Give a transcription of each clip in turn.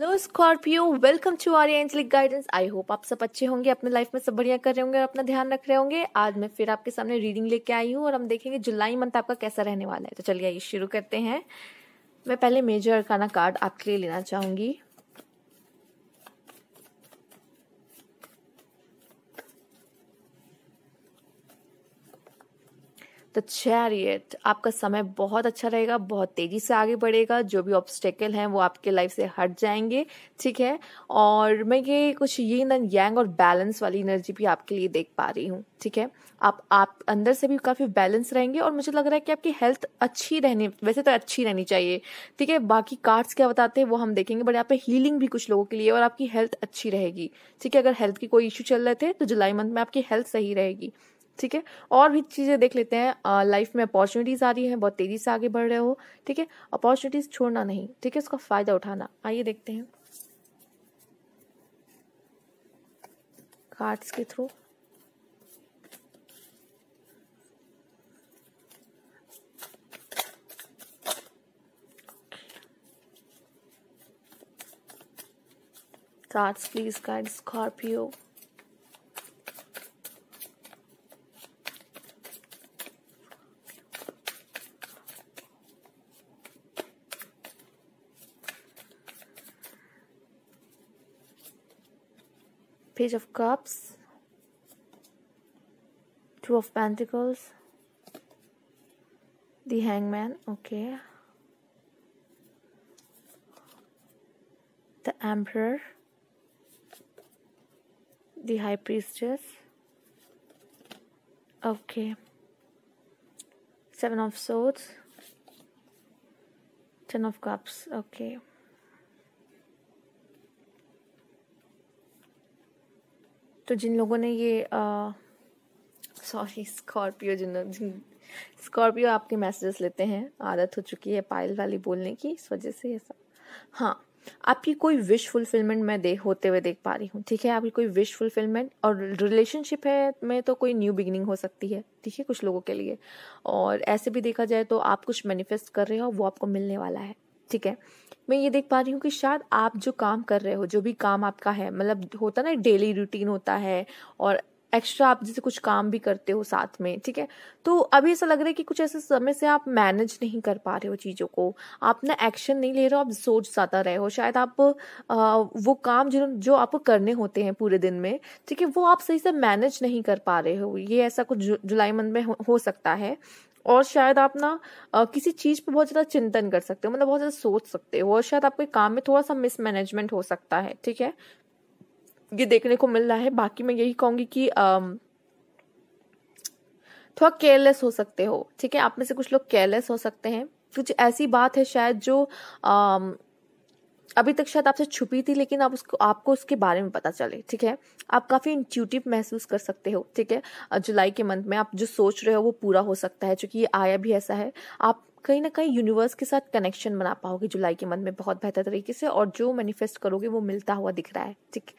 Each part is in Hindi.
Hello Scorpio welcome to our angelic guidance I hope आप सब अच्छे होंगे अपने लाइफ में सब बढ़िया कर रहे होंगे और अपना ध्यान रख रहे होंगे आज मैं फिर आपके सामने रीडिंग लेके आई हूँ और हम देखेंगे जुलाई मंथ आपका कैसा रहने वाला है तो चलिए आइए शुरू करते हैं मैं पहले मेजर अरकाना कार्ड आपके लिए लेना चाहूंगी द चैरियट आपका समय बहुत अच्छा रहेगा बहुत तेजी से आगे बढ़ेगा जो भी ऑब्स्टेकल हैं वो आपके लाइफ से हट जाएंगे ठीक है और मैं ये कुछ ये नन यंग और बैलेंस वाली एनर्जी भी आपके लिए देख पा रही हूँ ठीक है आप आप अंदर से भी काफ़ी बैलेंस रहेंगे और मुझे लग रहा है कि आपकी हेल्थ अच्छी रहनी वैसे तो अच्छी रहनी चाहिए ठीक है बाकी कार्ड्स क्या बताते हैं वो हम देखेंगे बट यहाँ पे हीलिंग भी कुछ लोगों के लिए और आपकी हेल्थ अच्छी रहेगी ठीक है अगर हेल्थ की कोई इशू चल रहे थे तो जुलाई मंथ में आपकी हेल्थ सही रहेगी ठीक है और भी चीज़ें देख लेते हैं लाइफ में अपॉर्चुनिटीज़ आ रही हैं बहुत तेज़ी से आगे बढ़ रहे हो ठीक है अपॉर्चुनिटीज़ छोड़ना नहीं ठीक है उसका फ़ायदा उठाना आइए देखते हैं कार्ड्स के through cards please card Scorpio Page of Cups, Two of Pentacles, the Hangman, okay, the Emperor, the High Priestess, okay, Seven of Swords, Ten of Cups, okay. तो जिन लोगों ने ये सॉरी स्कॉर्पियो जिन स्कॉर्पियो आपके मैसेजेस लेते हैं आदत हो चुकी है पायल वाली बोलने की इस वजह से ऐसा हाँ आपकी कोई विश फुलफिलमेंट मैं दे होते हुए देख पा रही हूँ ठीक है आपकी कोई विश फुलफिलमेंट और रिलेशनशिप है में तो कोई न्यू बिगिनिंग हो सकती है ठीक है कुछ लोगों के लिए और ऐसे भी देखा जाए तो आप कुछ मैनिफेस्ट कर रहे हो वो आपको मिलने वाला है ठीक है मैं ये देख पा रही हूँ कि शायद आप जो काम कर रहे हो जो भी काम आपका है मतलब होता ना डेली रूटीन होता है और एक्स्ट्रा आप जैसे कुछ काम भी करते हो साथ में ठीक है तो अभी ऐसा लग रहा है कि कुछ ऐसे समय से आप मैनेज नहीं कर पा रहे हो चीज़ों को आप ना एक्शन नहीं ले रहे हो आप सोच जाता रहे हो शायद आप आ, वो काम जो जो आपको करने होते हैं पूरे दिन में ठीक है वो आप सही से मैनेज नहीं कर पा रहे हो ये ऐसा कुछ जु, जुलाई मंथ में हो, हो सकता है और शायद आप ना किसी चीज पे बहुत ज्यादा चिंतन कर सकते हो मतलब बहुत ज्यादा सोच सकते हो और शायद आपके काम में थोड़ा सा मिसमैनेजमेंट हो सकता है ठीक है ये देखने को मिल रहा है बाकी मैं यही कहूंगी कि थोड़ा केयरलेस हो सकते हो ठीक है आप में से कुछ लोग केयरलेस हो सकते हैं कुछ ऐसी बात है शायद जो आ, अभी तक शायद आपसे छुपी थी लेकिन आप उसको आपको उसके बारे में पता चले ठीक है आप काफ़ी इंट्यूटिव महसूस कर सकते हो ठीक है जुलाई के मंथ में आप जो सोच रहे हो वो पूरा हो सकता है चूँकि ये आया भी ऐसा है आप कहीं ना कहीं यूनिवर्स के साथ कनेक्शन बना पाओगे जुलाई के मंथ में बहुत बेहतर तरीके से और जो मैनिफेस्ट करोगे वो मिलता हुआ दिख रहा है ठीक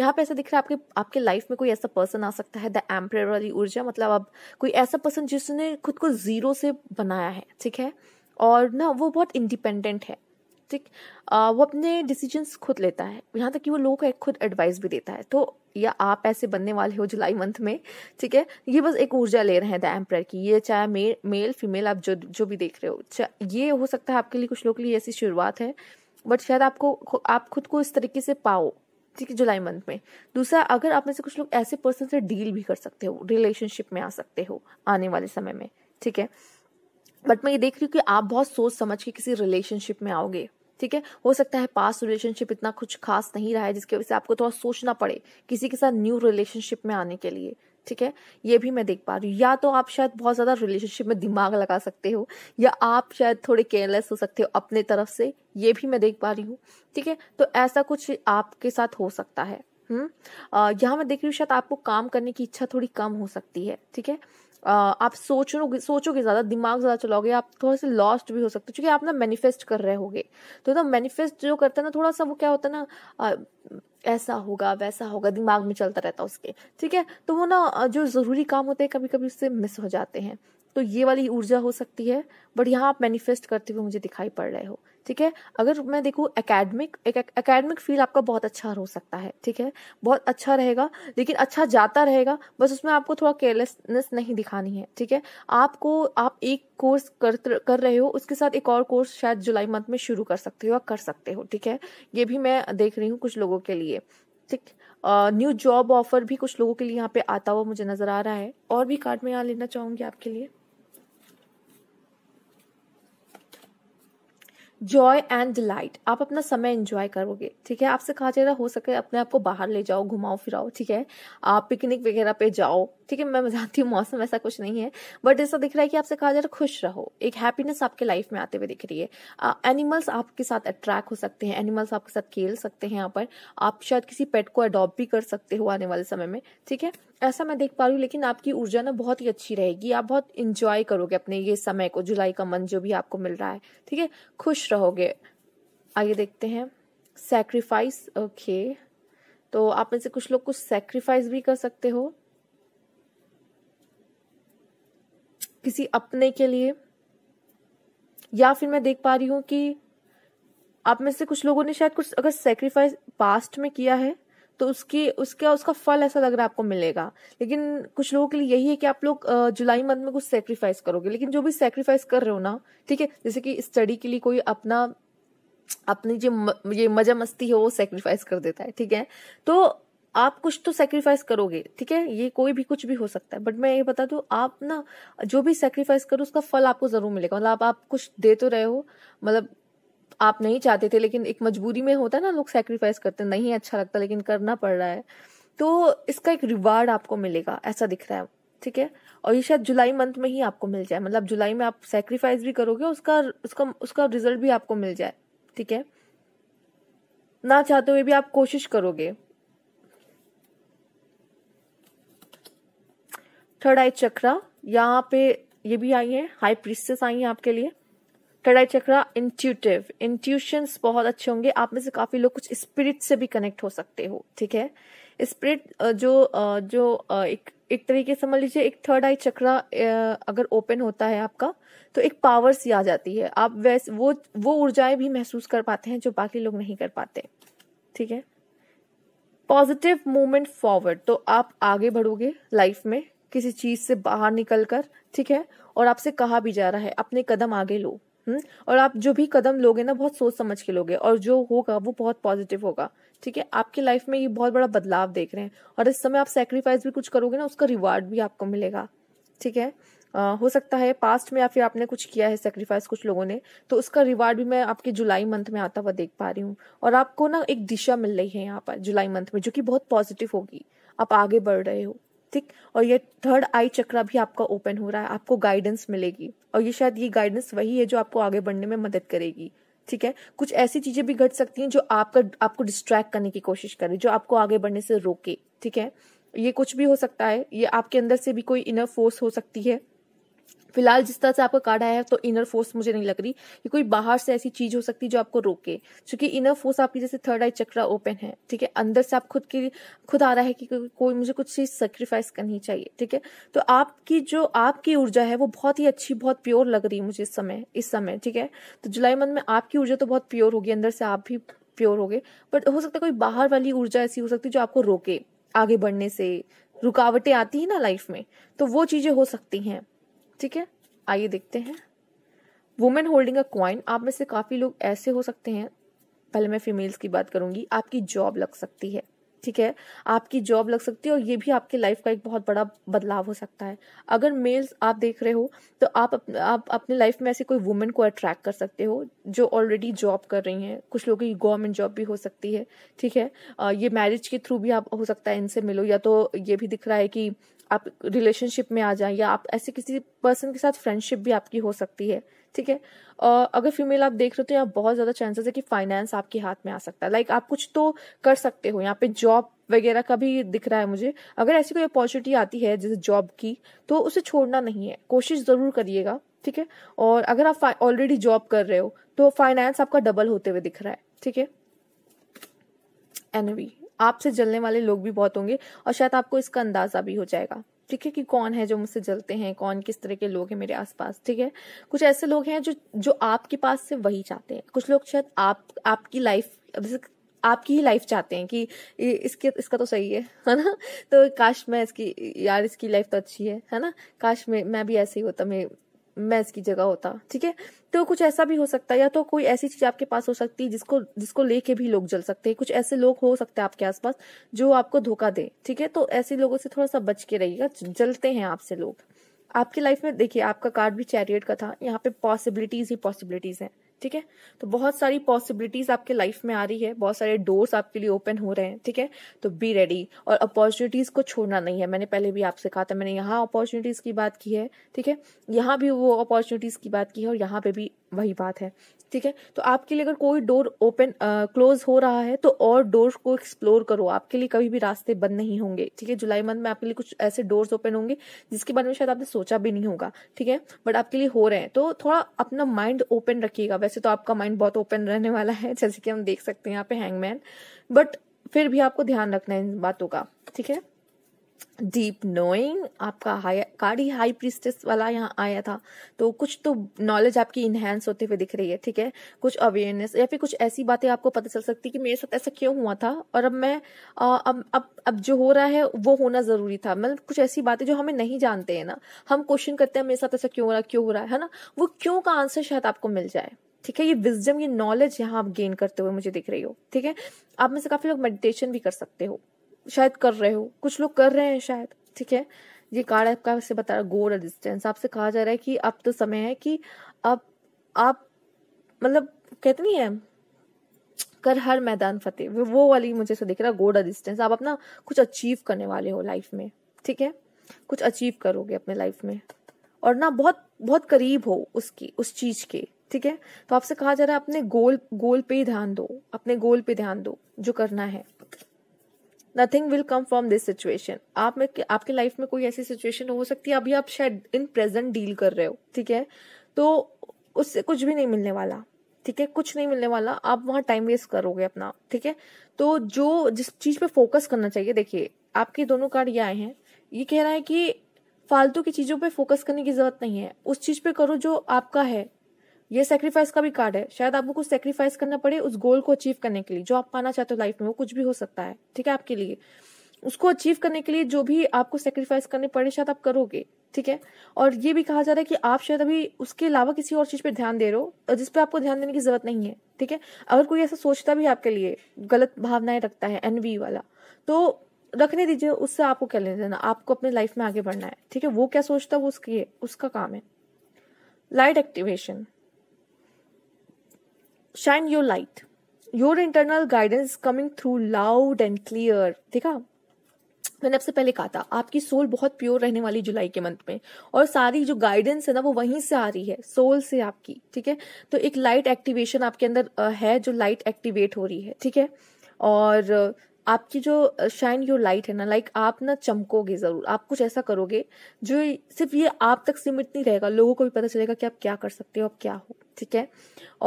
यहाँ पे ऐसा दिख रहा है आपके आपके लाइफ में कोई ऐसा पर्सन आ सकता है द एम्प्रेयर वाली ऊर्जा मतलब अब कोई ऐसा पर्सन जिसने खुद को जीरो से बनाया है ठीक है और ना वो बहुत इंडिपेंडेंट है ठीक वो अपने डिसीजंस खुद लेता है यहाँ तक कि वो लोगों को खुद एडवाइस भी देता है तो या आप ऐसे बनने वाले हो जुलाई मंथ में ठीक है ये बस एक ऊर्जा ले रहे हैं द एम्प्रर की ये चाहे मे, मेल फीमेल आप जो जो भी देख रहे हो ये हो सकता है आपके लिए कुछ लोगों के लिए ऐसी शुरुआत है बट शायद आपको आप खुद को इस तरीके से पाओ ठीक है जुलाई मंथ में दूसरा अगर आप में से कुछ लोग ऐसे पर्सन से डील भी कर सकते हो रिलेशनशिप में आ सकते हो आने वाले समय में ठीक है बट मैं ये देख रही हूँ कि आप बहुत सोच समझ के किसी रिलेशनशिप में आओगे ठीक है हो सकता है पास रिलेशनशिप इतना कुछ खास नहीं रहा है जिसकी वजह से आपको थोड़ा सोचना पड़े किसी के साथ न्यू रिलेशनशिप में आने के लिए ठीक है ये भी मैं देख पा रही हूँ या तो आप शायद बहुत ज़्यादा रिलेशनशिप में दिमाग लगा सकते हो या आप शायद थोड़े केयरलेस हो सकते हो अपने तरफ से ये भी मैं देख पा रही हूँ ठीक है तो ऐसा कुछ आपके साथ हो सकता है हम्म यहाँ मैं देख रही हूँ शायद आपको काम करने की इच्छा थोड़ी कम हो सकती है ठीक है आप सोचोगे सोचोगे ज़्यादा दिमाग ज़्यादा चलाओगे आप थोड़े से लॉस्ट भी हो सकते हो क्योंकि आप ना मैनिफेस्ट कर रहे होगे तो ना मैनिफेस्ट जो करता है ना थोड़ा सा वो क्या होता है ना ऐसा होगा वैसा होगा दिमाग में चलता रहता है उसके ठीक है तो वो ना जो ज़रूरी काम होते हैं कभी कभी उससे मिस हो जाते हैं तो ये वाली ऊर्जा हो सकती है बट यहाँ आप मैनिफेस्ट करते हुए मुझे दिखाई पड़ रहे हो ठीक है अगर मैं देखूँ एकेडमिक एक एकेडमिक फील्ड आपका बहुत अच्छा हो सकता है ठीक है बहुत अच्छा रहेगा लेकिन अच्छा जाता रहेगा बस उसमें आपको थोड़ा केयरलेसनेस नहीं दिखानी है ठीक है आपको आप एक कोर्स कर कर रहे हो उसके साथ एक और कोर्स शायद जुलाई मंथ में शुरू कर सकते हो या कर सकते हो ठीक है ये भी मैं देख रही हूँ कुछ लोगों के लिए ठीक न्यू जॉब ऑफर भी कुछ लोगों के लिए यहाँ पे आता हुआ मुझे नजर आ रहा है और भी कार्ड में यहाँ लेना चाहूंगी आपके लिए जॉय एंड डिलाइट आप अपना समय एंजॉय करोगे ठीक है आपसे कहा जा रहा हो सके अपने आप को बाहर ले जाओ घुमाओ फिराओ ठीक है आप पिकनिक वगैरह पे जाओ ठीक है मैं मजाती हूँ मौसम ऐसा कुछ नहीं है बट ऐसा दिख रहा है कि आपसे कहा जा रहा तो है खुश रहो एक हैप्पीनेस आपके लाइफ में आते हुए दिख रही है एनिमल्स आपके साथ अट्रैक्ट हो सकते हैं एनिमल्स आपके साथ खेल सकते हैं यहाँ पर आप शायद किसी पेट को अडॉप्ट भी कर सकते हो आने वाले समय में ठीक है ऐसा मैं देख पा रही हूँ लेकिन आपकी ऊर्जा ना बहुत ही अच्छी रहेगी आप बहुत इंजॉय करोगे अपने ये समय को जुलाई का मन जो भी आपको मिल रहा है ठीक है खुश रहोगे आइए देखते हैं सेक्रीफाइस ओके तो आप में से कुछ लोग कुछ सेक्रीफाइस भी कर सकते हो किसी अपने के लिए या फिर मैं देख पा रही हूँ कि आप में से कुछ लोगों ने शायद कुछ अगर सेक्रीफाइस पास्ट में किया है तो उसकी उसका उसका फल ऐसा लग रहा है आपको मिलेगा लेकिन कुछ लोगों के लिए यही है कि आप लोग जुलाई मंथ में कुछ सेक्रीफाइस करोगे लेकिन जो भी सेक्रीफाइस कर रहे हो ना ठीक है जैसे कि स्टडी के लिए कोई अपना अपनी जो ये मजा मस्ती है वो सेक्रीफाइस कर देता है ठीक है तो आप कुछ तो सेक्रीफाइस करोगे ठीक है ये कोई भी कुछ भी हो सकता है बट मैं ये बता दू आप ना जो भी सेक्रीफाइस करो उसका फल आपको जरूर मिलेगा मतलब आप, आप कुछ दे तो रहे हो मतलब आप नहीं चाहते थे लेकिन एक मजबूरी में होता है ना लोग सेक्रीफाइस करते नहीं अच्छा लगता लेकिन करना पड़ रहा है तो इसका एक रिवार्ड आपको मिलेगा ऐसा दिख रहा है ठीक है और ये शायद जुलाई मंथ में ही आपको मिल जाए मतलब जुलाई में आप सेक्रीफाइस भी करोगे उसका उसका उसका रिजल्ट भी आपको मिल जाए ठीक है ना चाहते हुए भी आप कोशिश करोगे थर्ड आई चक्रा यहाँ पे ये भी आई है हाई प्रिस्टेस आई है आपके लिए third eye chakra intuitive intuition बहुत अच्छे होंगे आप में से काफी लोग कुछ स्पिरिट से भी कनेक्ट हो सकते हो ठीक है स्पिरिट जो जो एक एक तरीके से समझ लीजिए एक थर्ड आई चक्रा अगर ओपन होता है आपका तो एक पावर सी आ जाती है आप वैसे वो वो ऊर्जाएं भी महसूस कर पाते हैं जो बाकी लोग नहीं कर पाते ठीक है पॉजिटिव मूवमेंट फॉरवर्ड तो आप आगे बढ़ोगे लाइफ में किसी चीज से बाहर निकल कर ठीक है और आपसे कहा भी जा रहा है अपने कदम आगे लो हुँ? हम्म? और आप जो भी कदम लोगे ना बहुत सोच समझ के लोगे और जो होगा वो बहुत पॉजिटिव होगा ठीक है आपकी लाइफ में ये बहुत बड़ा बदलाव देख रहे हैं और इस समय आप सेक्रीफाइस भी कुछ करोगे ना उसका रिवार्ड भी आपको मिलेगा ठीक है आ, हो सकता है पास्ट में या फिर आपने कुछ किया है सेक्रीफाइस कुछ लोगों ने तो उसका रिवार्ड भी मैं आपके जुलाई मंथ में आता हुआ देख पा रही हूँ और आपको ना एक दिशा मिल रही है यहाँ पर जुलाई मंथ में जो कि बहुत पॉजिटिव होगी आप आगे बढ़ रहे हो ठीक और ये थर्ड आई चक्रा भी आपका ओपन हो रहा है आपको गाइडेंस मिलेगी और ये शायद ये गाइडेंस वही है जो आपको आगे बढ़ने में मदद करेगी ठीक है कुछ ऐसी चीजें भी घट सकती हैं जो आपका आपको डिस्ट्रैक्ट करने की कोशिश करे जो आपको आगे बढ़ने से रोके ठीक है ये कुछ भी हो सकता है ये आपके अंदर से भी कोई इनर फोर्स हो सकती है फिलहाल जिस तरह से आपका कार्ड आया है तो इनर फोर्स मुझे नहीं लग रही कि कोई बाहर से ऐसी चीज हो सकती है जो आपको रोके क्योंकि इनर फोर्स आपकी जैसे थर्ड आई चक्रा ओपन है ठीक है अंदर से आप खुद के खुद आ रहा है कि कोई मुझे कुछ चीज सेक्रीफाइस करनी चाहिए ठीक है तो आपकी जो आपकी ऊर्जा है वो बहुत ही अच्छी बहुत प्योर लग रही है मुझे इस समय इस समय ठीक है तो जुलाई मंथ में आपकी ऊर्जा तो बहुत प्योर होगी अंदर से आप भी प्योर गए बट हो सकता है कोई बाहर वाली ऊर्जा ऐसी हो सकती है जो आपको रोके आगे बढ़ने से रुकावटें आती है ना लाइफ में तो वो चीजें हो सकती हैं ठीक है आइए देखते हैं वुमेन होल्डिंग अ क्वाइन आप में से काफ़ी लोग ऐसे हो सकते हैं पहले मैं फीमेल्स की बात करूंगी आपकी जॉब लग सकती है ठीक है आपकी जॉब लग सकती है और ये भी आपके लाइफ का एक बहुत बड़ा बदलाव हो सकता है अगर मेल्स आप देख रहे हो तो आप आप अपने लाइफ में ऐसे कोई वुमेन को अट्रैक्ट कर सकते हो जो ऑलरेडी जॉब कर रही हैं कुछ लोगों की गवर्नमेंट जॉब भी हो सकती है ठीक है ये मैरिज के थ्रू भी आप हो सकता है इनसे मिलो या तो ये भी दिख रहा है कि आप रिलेशनशिप में आ जाए या आप ऐसे किसी पर्सन के साथ फ्रेंडशिप भी आपकी हो सकती है ठीक है अगर फीमेल आप देख रहे हो तो यहाँ बहुत ज्यादा चांसेस है कि फाइनेंस आपके हाथ में आ सकता है लाइक आप कुछ तो कर सकते हो यहाँ पे जॉब वगैरह का भी दिख रहा है मुझे अगर ऐसी कोई अपॉर्चुनिटी आती है जैसे जॉब की तो उसे छोड़ना नहीं है कोशिश जरूर करिएगा ठीक है और अगर आप ऑलरेडी जॉब कर रहे हो तो फाइनेंस आपका डबल होते हुए दिख रहा है ठीक है एनवी आपसे जलने वाले लोग भी बहुत होंगे और शायद आपको इसका अंदाजा भी हो जाएगा ठीक है कि कौन है जो मुझसे जलते हैं कौन किस तरह के लोग हैं मेरे आसपास ठीक है कुछ ऐसे लोग हैं जो जो आपके पास से वही चाहते हैं कुछ लोग शायद आप आपकी लाइफ आपकी ही लाइफ चाहते हैं कि इसके इसका तो सही है है ना तो काश मैं इसकी यार इसकी लाइफ तो अच्छी है है ना काश मैं मैं भी ऐसे ही होता मैं मैज की जगह होता ठीक है तो कुछ ऐसा भी हो सकता है या तो कोई ऐसी चीज आपके पास हो सकती है जिसको जिसको लेके भी लोग जल सकते हैं कुछ ऐसे लोग हो सकते हैं आपके आसपास जो आपको धोखा दे ठीक है तो ऐसे लोगों से थोड़ा सा बच के रहिएगा जलते हैं आपसे लोग आपकी लाइफ में देखिए आपका कार्ड भी चैरियट का था यहाँ पे पॉसिबिलिटीज ही पॉसिबिलिटीज है ठीक है तो बहुत सारी पॉसिबिलिटीज आपके लाइफ में आ रही है बहुत सारे डोर्स आपके लिए ओपन हो रहे हैं ठीक है तो बी रेडी और अपॉर्चुनिटीज को छोड़ना नहीं है मैंने पहले भी आपसे कहा था मैंने यहाँ अपॉर्चुनिटीज की बात की है ठीक है यहाँ भी वो अपॉर्चुनिटीज की बात की है और यहाँ पे भी वही बात है ठीक है तो आपके लिए अगर कोई डोर ओपन क्लोज हो रहा है तो और डोर को एक्सप्लोर करो आपके लिए कभी भी रास्ते बंद नहीं होंगे ठीक है जुलाई मंथ में आपके लिए कुछ ऐसे डोर्स ओपन होंगे जिसके बारे में शायद आपने सोचा भी नहीं होगा ठीक है बट आपके लिए हो रहे हैं तो थोड़ा अपना माइंड ओपन रखिएगा वैसे तो आपका माइंड बहुत ओपन रहने वाला है जैसे कि हम देख सकते हैं यहाँ पे हैंगमैन बट फिर भी आपको ध्यान रखना है इन बातों का ठीक है डीप नोइंग आपका हाई कार्ड ही हाई प्रिस्टेस वाला यहाँ आया था तो कुछ तो नॉलेज आपकी इनहेंस होते हुए दिख रही है ठीक है कुछ अवेयरनेस या फिर कुछ ऐसी बातें आपको पता चल सकती है कि मेरे साथ ऐसा क्यों हुआ था और अब मैं आ, अब अब अब जो हो रहा है वो होना जरूरी था मतलब कुछ ऐसी बातें जो हमें नहीं जानते हैं ना हम क्वेश्चन करते हैं मेरे साथ ऐसा क्यों हो रहा है क्यों हो रहा है ना वो क्यों का आंसर शायद आपको मिल जाए ठीक है ये विजडम ये नॉलेज यहाँ आप गेन करते हुए मुझे दिख रही हो ठीक है आप में से काफी लोग मेडिटेशन भी कर सकते हो शायद कर रहे हो कुछ लोग कर रहे हैं शायद ठीक है ये कार्ड आपका आपसे बता रहा गो रेजिस्टेंस आपसे कहा जा रहा है कि अब तो समय है कि अब आप मतलब कहते नहीं है कर हर मैदान फतेह वो वाली मुझे से दिख रहा गो रेजिस्टेंस आप अपना कुछ अचीव करने वाले हो लाइफ में ठीक है कुछ अचीव करोगे अपने लाइफ में और ना बहुत बहुत करीब हो उसकी उस चीज के ठीक है तो आपसे कहा जा रहा है अपने गोल गोल पे ही ध्यान दो अपने गोल पे ध्यान दो जो करना है nothing will come from this situation आप में आपकी लाइफ में कोई ऐसी सिचुएशन हो सकती है अभी आप शायद इन प्रेजेंट डील कर रहे हो ठीक है तो उससे कुछ भी नहीं मिलने वाला ठीक है कुछ नहीं मिलने वाला आप वहां टाइम वेस्ट करोगे अपना ठीक है तो जो जिस चीज पे फोकस करना चाहिए देखिए आपके दोनों कार्ड ये आए हैं ये कह रहा है कि फालतू की चीजों पे फोकस करने की जरूरत नहीं है उस चीज पे करो जो आपका है ये सेक्रीफाइस का भी कार्ड है शायद आपको कुछ सेक्रीफाइस करना पड़े उस गोल को अचीव करने के लिए जो आप पाना चाहते हो लाइफ में वो कुछ भी हो सकता है ठीक है आपके लिए उसको अचीव करने के लिए जो भी आपको सेक्रीफाइस करने पड़े शायद आप करोगे ठीक है और ये भी कहा जा रहा है कि आप शायद अभी उसके अलावा किसी और चीज पे ध्यान दे रहे हो जिस पे आपको ध्यान देने की जरूरत नहीं है ठीक है अगर कोई ऐसा सोचता भी आपके लिए गलत भावनाएं रखता है एनवी वाला तो रखने दीजिए उससे आपको क्या लेने देना आपको अपने लाइफ में आगे बढ़ना है ठीक है वो क्या सोचता है वो उसकी उसका काम है light activation shine your light your internal guidance coming through loud and clear देखा मैंने आपसे पहले कहा था आपकी सोल बहुत प्योर रहने वाली जुलाई के मंथ में और सारी जो गाइडेंस है ना वो वहीं से आ रही है सोल से आपकी ठीक है तो एक लाइट एक्टिवेशन आपके अंदर है जो लाइट एक्टिवेट हो रही है ठीक है और आपकी जो शाइन योर लाइट है ना लाइक आप ना चमकोगे जरूर आप कुछ ऐसा करोगे जो सिर्फ ये आप तक सीमित नहीं रहेगा लोगों को भी पता चलेगा कि आप क्या कर सकते हो आप क्या हो ठीक है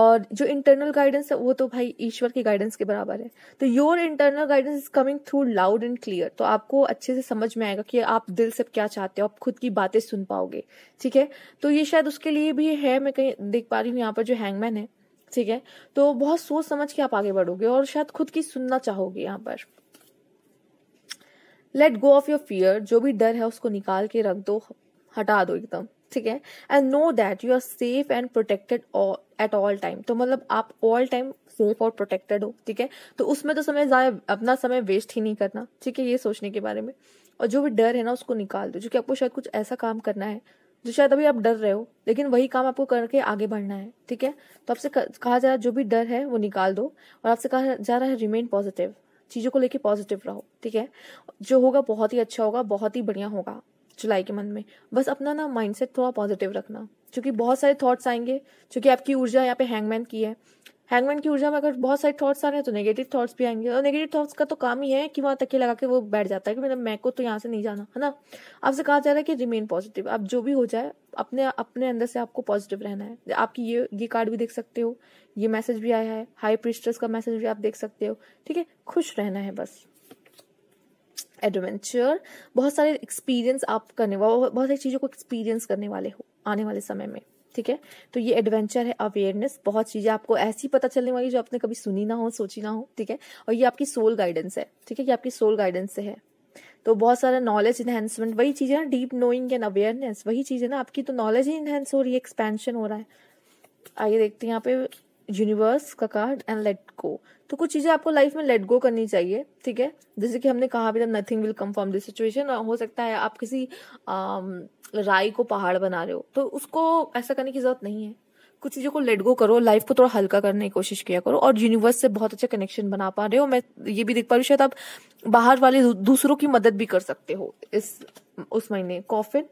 और जो इंटरनल गाइडेंस है वो तो भाई ईश्वर की गाइडेंस के बराबर है तो your internal guidance is coming through loud and clear तो आपको अच्छे से समझ में आएगा कि आप दिल से क्या चाहते हो आप खुद की बातें सुन पाओगे ठीक है तो ये शायद उसके लिए भी है मैं कहीं देख पा रही हूँ यहाँ पर जो हैंगमैन है ठीक है तो बहुत सोच समझ के आप आगे बढ़ोगे और शायद खुद की सुनना चाहोगे यहाँ पर let go of your fear जो भी डर है उसको निकाल के रख दो हटा दो एकदम ठीक है and know that you are safe and protected at all time तो मतलब आप ऑल टाइम सेफ और प्रोटेक्टेड हो ठीक है तो उसमें तो समय ज़ाया अपना समय वेस्ट ही नहीं करना ठीक है ये सोचने के बारे में और जो भी डर है ना उसको निकाल दो जो कि आपको शायद कुछ ऐसा काम करना है जो तो शायद अभी आप डर रहे हो लेकिन वही काम आपको करके आगे बढ़ना है ठीक है तो आपसे कहा जा रहा है जो भी डर है वो निकाल दो और आपसे कहा जा रहा है रिमेन पॉजिटिव चीज़ों को लेके पॉजिटिव रहो ठीक है जो होगा बहुत ही अच्छा होगा बहुत ही बढ़िया होगा जुलाई के मंथ में बस अपना ना माइंडसेट थोड़ा पॉजिटिव रखना क्योंकि बहुत सारे थॉट्स आएंगे क्योंकि आपकी ऊर्जा यहाँ पे हैंगमैन की है हैंगमैन की ऊर्जा में अगर बहुत सारे थॉट्स आ रहे हैं तो नेगेटिव थॉट्स भी आएंगे और नेगेटिव थॉट्स का तो काम ही है कि वहां तक लगा के वो बैठ जाता है कि मतलब मैं को तो यहाँ से नहीं जाना है ना आपसे कहा जा रहा है कि रिमेन पॉजिटिव आप जो भी हो जाए अपने अपने अंदर से आपको पॉजिटिव रहना है आपकी ये ये कार्ड भी देख सकते हो ये मैसेज भी आया है हाई प्रिस्टर्स का मैसेज भी आप देख सकते हो ठीक है खुश रहना है बस एडवेंचर बहुत सारे एक्सपीरियंस आप करने वाले बहुत सारी चीज़ों को एक्सपीरियंस करने वाले हो आने वाले समय में ठीक है तो ये एडवेंचर है अवेयरनेस बहुत चीजें आपको ऐसी पता चलने वाली जो आपने कभी सुनी ना हो सोची ना हो ठीक है और ये आपकी सोल गाइडेंस है ठीक है ये आपकी सोल गाइडेंस से है तो बहुत सारा नॉलेज इन्हेंसमेंट वही चीज है ना डीप नोइंग एंड अवेयरनेस वही चीज है ना आपकी तो नॉलेज ही इन्हेंस हो रही है एक्सपेंशन हो रहा है आइए देखते हैं यहाँ पे यूनिवर्स का कार्ड एंड लेट गो तो कुछ चीजें आपको लाइफ में लेट गो करनी चाहिए ठीक है जैसे कि हमने कहा बेटा nothing will come from this situation हो सकता है आप किसी राय को पहाड़ बना रहे हो तो उसको ऐसा करने की जरूरत नहीं है कुछ चीजों को लेट गो करो लाइफ को थोड़ा हल्का करने की कोशिश किया करो और यूनिवर्स से बहुत अच्छा कनेक्शन बना पा रहे हो मैं ये भी देख पा रही हूँ शायद आप बाहर वाले दूसरों की मदद भी कर सकते हो इस उस महीने कॉफिन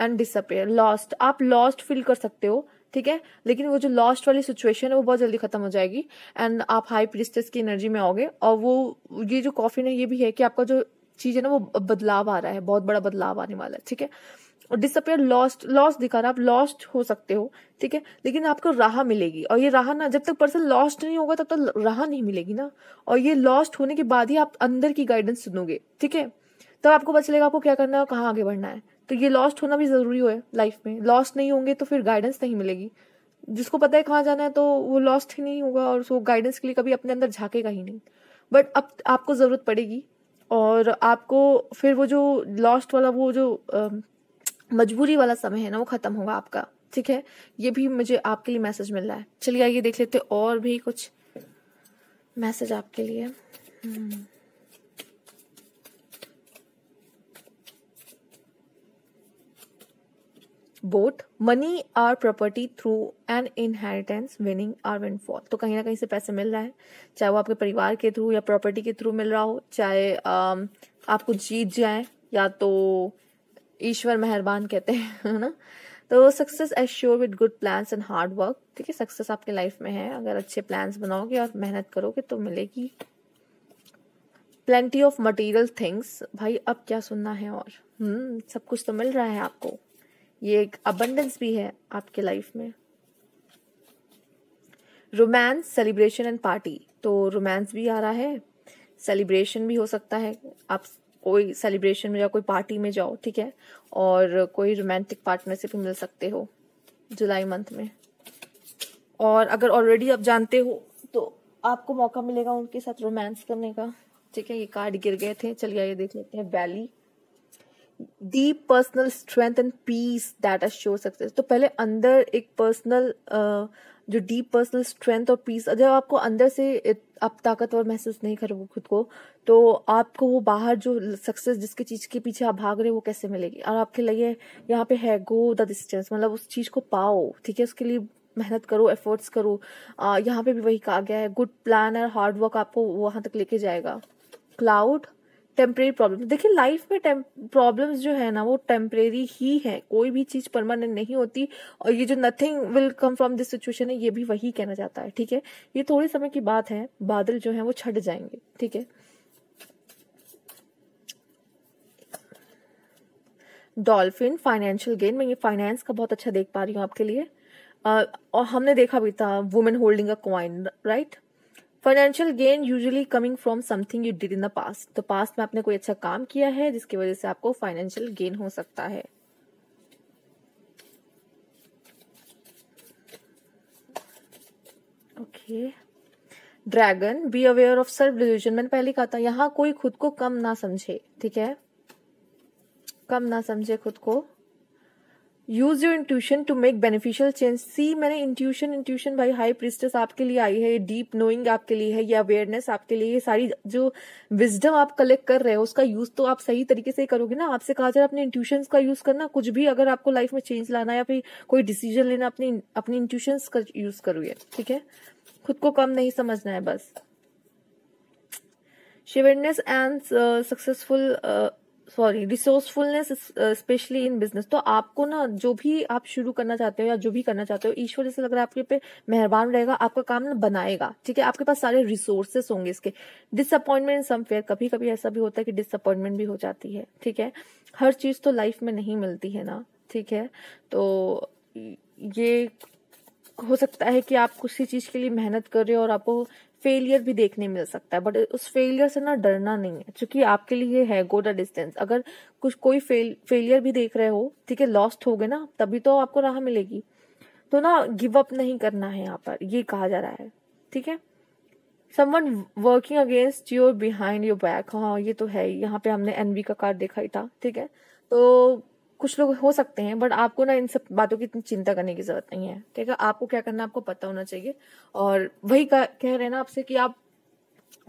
एंड डिसअपेयर लॉस्ट आप लॉस्ट फील कर सकते हो ठीक है लेकिन वो जो लॉस्ट वाली सिचुएशन है वो बहुत जल्दी खत्म हो जाएगी एंड आप हाई प्रिस्टेस की एनर्जी में आओगे और वो ये जो कॉफी ना ये भी है कि आपका जो चीज है ना वो बदलाव आ रहा है बहुत बड़ा बदलाव आने वाला है ठीक है और डिसअपेयर लॉस्ट लॉस दिखा रहा है आप लॉस्ट हो सकते हो ठीक है लेकिन आपको राह मिलेगी और ये राह ना जब तक पर्सन लॉस्ट नहीं होगा तब तक राह नहीं मिलेगी ना और ये लॉस्ट होने के बाद ही आप अंदर की गाइडेंस सुनोगे ठीक है तब आपको पता चलेगा आपको क्या करना है और कहाँ आगे बढ़ना है तो ये लॉस्ट होना भी ज़रूरी हो है लाइफ में लॉस्ट नहीं होंगे तो फिर गाइडेंस नहीं मिलेगी जिसको पता है कहाँ जाना है तो वो लॉस्ट ही नहीं होगा और उसको गाइडेंस के लिए कभी अपने अंदर झाँकेगा ही नहीं बट अब आपको ज़रूरत पड़ेगी और आपको फिर वो जो लॉस्ट वाला वो जो मजबूरी वाला समय है ना वो ख़त्म होगा आपका ठीक है ये भी मुझे आपके लिए मैसेज मिल रहा है चलिए आइए देख लेते और भी कुछ मैसेज आपके लिए हम्म। Both money or property through an inheritance winning or windfall तो कहीं ना कहीं से पैसे मिल रहा है चाहे वो आपके परिवार के थ्रू या प्रॉपर्टी के थ्रू मिल रहा हो चाहे um, आप कुछ जीत जाए या तो ईश्वर मेहरबान कहते हैं है ना तो success assure with good plans and hard work ठीक है सक्सेस आपके लाइफ में है अगर अच्छे प्लान्स बनाओगे और मेहनत करोगे तो मिलेगी प्लेंटी ऑफ मटेरियल थिंग्स भाई अब क्या सुनना है और हम्म सब कुछ तो मिल रहा है आपको ये एक अबंडेंस भी है आपके लाइफ में रोमांस सेलिब्रेशन एंड पार्टी तो रोमांस भी आ रहा है सेलिब्रेशन भी हो सकता है आप कोई सेलिब्रेशन में जाओ कोई पार्टी में जाओ ठीक है और कोई रोमांटिक पार्टनर से भी मिल सकते हो जुलाई मंथ में और अगर ऑलरेडी आप जानते हो तो आपको मौका मिलेगा उनके साथ रोमांस करने का ठीक है ये कार्ड गिर गए थे चलिए ये देख लेते हैं valley deep personal strength and peace that are sure success तो पहले अंदर एक पर्सनल जो डीप पर्सनल स्ट्रेंथ और पीस अगर आपको अंदर से आप ताकतवर महसूस नहीं करोगे खुद को तो आपको वो बाहर जो सक्सेस जिसके चीज के पीछे आप भाग रहे हो वो कैसे मिलेगी और आपके लिए यहाँ पे है गो द डिस्टेंस मतलब उस चीज को पाओ ठीक है उसके लिए मेहनत करो एफर्ट्स करो यहाँ पे भी वही कहा गया है गुड प्लान और हार्डवर्क आपको वहां तक लेके जाएगा क्लाउड टेम्परेरी प्रॉब्लम देखिए लाइफ में प्रॉब्लम्स जो है ना वो टेम्परेरी ही है कोई भी चीज परमानेंट नहीं होती और ये जो nothing will come from this situation है ये भी वही कहना चाहता है ठीक है ये थोड़े समय की बात है बादल जो है वो छट जाएंगे ठीक है डॉल्फिन फाइनेंशियल गेन मैं ये फाइनेंस का बहुत अच्छा देख पा रही हूँ आपके लिए uh, और हमने देखा भी था women holding a coin right financial gain usually coming from something you did in the past तो पास्ट में आपने कोई अच्छा काम किया है जिसकी वजह से आपको फाइनेंशियल गेन हो सकता है okay dragon be aware of self delusion मैंने पहले कहा था यहां कोई खुद को कम ना समझे ठीक है कम ना समझे खुद को use your intuition to make beneficial change see मैंने इंट्यूशन इंट्यूशन भाई हाई प्रिस्टेस आपके लिए आई है ये डीप नोइंग आपके लिए है ये अवेयरनेस आपके लिए ये सारी जो विजडम आप कलेक्ट कर रहे हो उसका यूज तो आप सही तरीके से करोगे ना आपसे कहा जाए अपने इंट्यूशन का यूज करना कुछ भी अगर आपको लाइफ में चेंज लाना या फिर कोई डिसीजन लेना अपनी अपनी इंट्यूशन का यूज करोगे ठीक है खुद को कम नहीं समझना है बस cleverness and successful sorry resourcefulness specially in business तो आपको ना जो भी आप शुरू करना चाहते हो या जो भी करना चाहते हो ईश्वर जैसे लग रहा है आपके पे मेहरबान रहेगा आपका काम ना बनाएगा ठीक है आपके पास सारे रिसोर्सेस होंगे इसके डिसअपॉइंटमेंट सम फेयर कभी कभी ऐसा भी होता है कि डिसअपॉइंटमेंट भी हो जाती है ठीक है हर चीज तो लाइफ में नहीं मिलती है ना ठीक है तो ये हो सकता है कि आप किसी चीज के लिए मेहनत कर रहे हो और आपको फेलियर भी देखने मिल सकता है बट उस फेलियर से ना डरना नहीं है क्योंकि आपके लिए है गो द डिस्टेंस अगर कुछ कोई फेल फेलियर भी देख रहे हो ठीक है लॉस्ट हो गए ना तभी तो आपको राह मिलेगी तो ना गिव अप नहीं करना है यहाँ पर ये कहा जा रहा है ठीक है someone working against your behind your back हाँ ये तो है यहाँ पे हमने एनवी का कार्ड देखा ही था ठीक है तो कुछ लोग हो सकते हैं बट आपको ना इन सब बातों की इतनी चिंता करने की जरूरत नहीं है ठीक है आपको क्या करना है आपको पता होना चाहिए और वही कह रहे हैं ना आपसे कि आप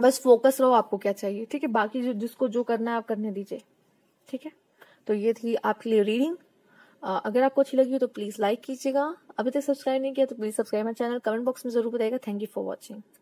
बस फोकस रहो आपको क्या चाहिए ठीक है बाकी जो जिसको जो करना है आप करने दीजिए ठीक है तो ये थी आपके लिए रीडिंग अगर आपको अच्छी लगी हो तो प्लीज़ लाइक कीजिएगा अभी तक सब्सक्राइब नहीं किया तो please subscribe my channel comment box में जरूर बताएगा थैंक यू फॉर वॉचिंग